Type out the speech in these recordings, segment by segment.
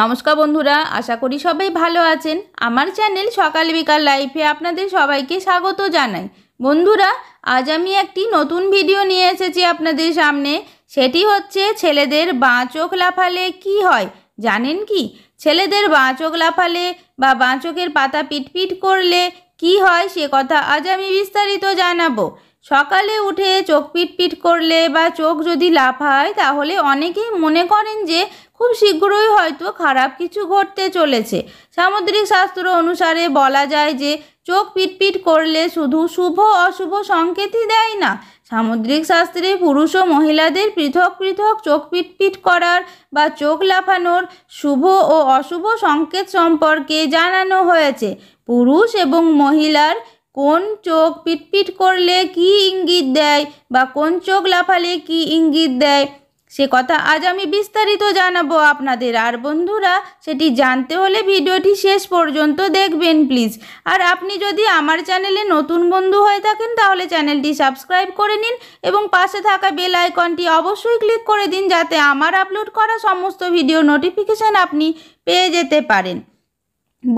নমস্কার বন্ধুরা আশা করি সবাই ভালো আছেন আমার চ্যানেল সকাল বিকাল লাইফে আপনাদের সবাইকে স্বাগত জানাই বন্ধুরা আজ আমি একটি নতুন ভিডিও নিয়ে এসেছি আপনাদের সামনে সেটি হচ্ছে ছেলেদের বাঁ চোখ লাফালে কি হয় জানেন কি ছেলেদের বাঁ চোখ লাফালে বা বাঁ চোখের পাতা পিটপিট করলে কি হয় সে কথা আজ আমি বিস্তারিত জানাবো সকালে উঠে চোখ পিটপিট করলে বা চোখ যদি লাফায় তাহলে অনেকেই মনে করেন যে খুব শীঘ্রই হয়তো খারাপ কিছু ঘটতে চলেছে সামুদ্রিক শাস্ত্র অনুসারে বলা যায় যে চোখ পিটপিট করলে শুধু শুভ অশুভ সংকেতই দেয় না সামুদ্রিক শাস্ত্রে পুরুষ ও মহিলাদের পৃথক পৃথক চোখ পিটপিট করার বা চোখ লাফানোর শুভ ও অশুভ সংকেত সম্পর্কে জানানো হয়েছে পুরুষ এবং মহিলার কোন চোখ পিটপিট করলে কি ইঙ্গিত দেয় বা কোন চোখ লাফালে কি ইঙ্গিত দেয় সে কথা আজ আমি বিস্তারিত জানাবো আপনাদের আর বন্ধুরা সেটি জানতে হলে ভিডিওটি শেষ পর্যন্ত দেখবেন প্লিজ আর আপনি যদি আমার চ্যানেলে নতুন বন্ধু হয়ে থাকেন তাহলে চ্যানেলটি সাবস্ক্রাইব করে নিন এবং পাশে থাকা বেল আইকনটি অবশ্যই ক্লিক করে দিন যাতে আমার আপলোড করা সমস্ত ভিডিও নোটিফিকেশান আপনি পেয়ে যেতে পারেন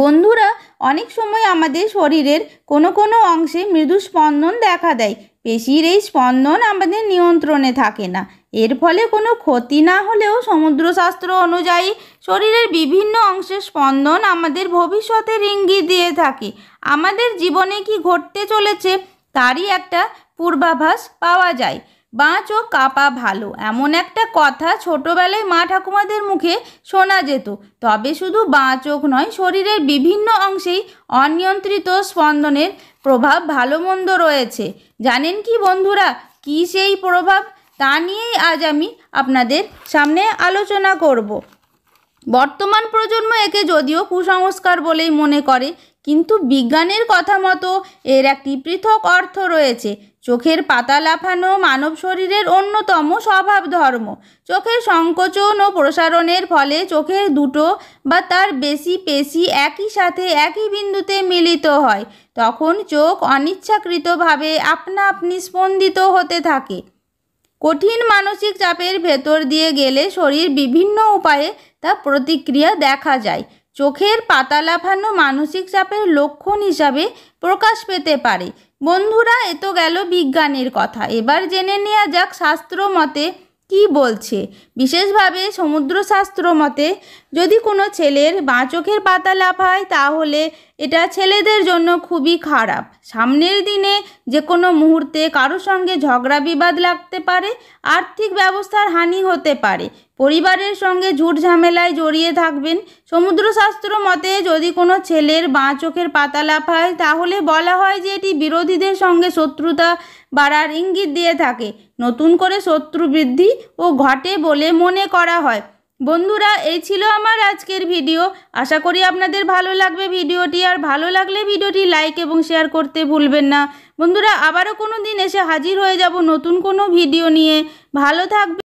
বন্ধুরা অনেক সময় আমাদের শরীরের কোনো কোনো অংশে মৃদু স্পন্দন দেখা দেয় পেশির এই স্পন্দন আমাদের নিয়ন্ত্রণে থাকে না এর ফলে কোনো ক্ষতি না হলেও সমুদ্রশাস্ত্র অনুযায়ী শরীরের বিভিন্ন অংশের স্পন্দন আমাদের ভবিষ্যতের ইঙ্গিত দিয়ে থাকে আমাদের জীবনে কি ঘটতে চলেছে তারই একটা পূর্বাভাস পাওয়া যায় বাঁচ ও কাপা ভালো এমন একটা কথা ছোটোবেলায় মা ঠাকুমাদের মুখে শোনা যেত তবে শুধু বাঁ চোখ নয় শরীরের বিভিন্ন অংশেই অনিয়ন্ত্রিত স্পন্দনের প্রভাব ভালো মন্দ রয়েছে জানেন কি বন্ধুরা কি সেই প্রভাব তা নিয়েই আজ আমি আপনাদের সামনে আলোচনা করব বর্তমান প্রজন্ম একে যদিও কুসংস্কার বলেই মনে করে কিন্তু বিজ্ঞানের কথা মতো এর একটি পৃথক অর্থ রয়েছে চোখের পাতা লাফানো মানব শরীরের অন্যতম স্বভাব ধর্ম চোখের সংকোচন ও প্রসারণের ফলে চোখের দুটো বা তার বেশি পেশি একই সাথে একই বিন্দুতে মিলিত হয় তখন চোখ অনিচ্ছাকৃতভাবে আপনা আপনি স্পন্দিত হতে থাকে কঠিন মানসিক চাপের ভেতর দিয়ে গেলে শরীর বিভিন্ন উপায়ে তা প্রতিক্রিয়া দেখা যায় চোখের পাতা লাফানো মানসিক চাপের লক্ষণ হিসাবে প্রকাশ পেতে পারে বন্ধুরা এ তো গেল বিজ্ঞানের কথা এবার জেনে নেওয়া যাক শাস্ত্র মতে কি বলছে বিশেষভাবে সমুদ্রশাস্ত্র মতে যদি কোনো ছেলের বাঁ চোখের পাতা লাফায় তাহলে এটা ছেলেদের জন্য খুবই খারাপ সামনের দিনে যে কোনো মুহূর্তে কারোর সঙ্গে ঝগড়া বিবাদ লাগতে পারে আর্থিক ব্যবস্থার হানি হতে পারে পরিবারের সঙ্গে ঝুট ঝামেলায় জড়িয়ে থাকবেন সমুদ্রশাস্ত্র মতে যদি কোনো ছেলের বাঁ চোখের পাতা লাফায় তাহলে বলা হয় যে এটি বিরোধীদের সঙ্গে শত্রুতা বাড়ার ইঙ্গিত দিয়ে থাকে নতুন করে শত্রু বৃদ্ধি ও ঘটে বলে মনে করা হয় বন্ধুরা এই ছিল আমার আজকের ভিডিও আশা করি আপনাদের ভালো লাগবে ভিডিওটি আর ভালো লাগলে ভিডিওটি লাইক এবং শেয়ার করতে ভুলবেন না বন্ধুরা আবারও কোনো দিন এসে হাজির হয়ে যাব নতুন কোনো ভিডিও নিয়ে ভালো থাকবে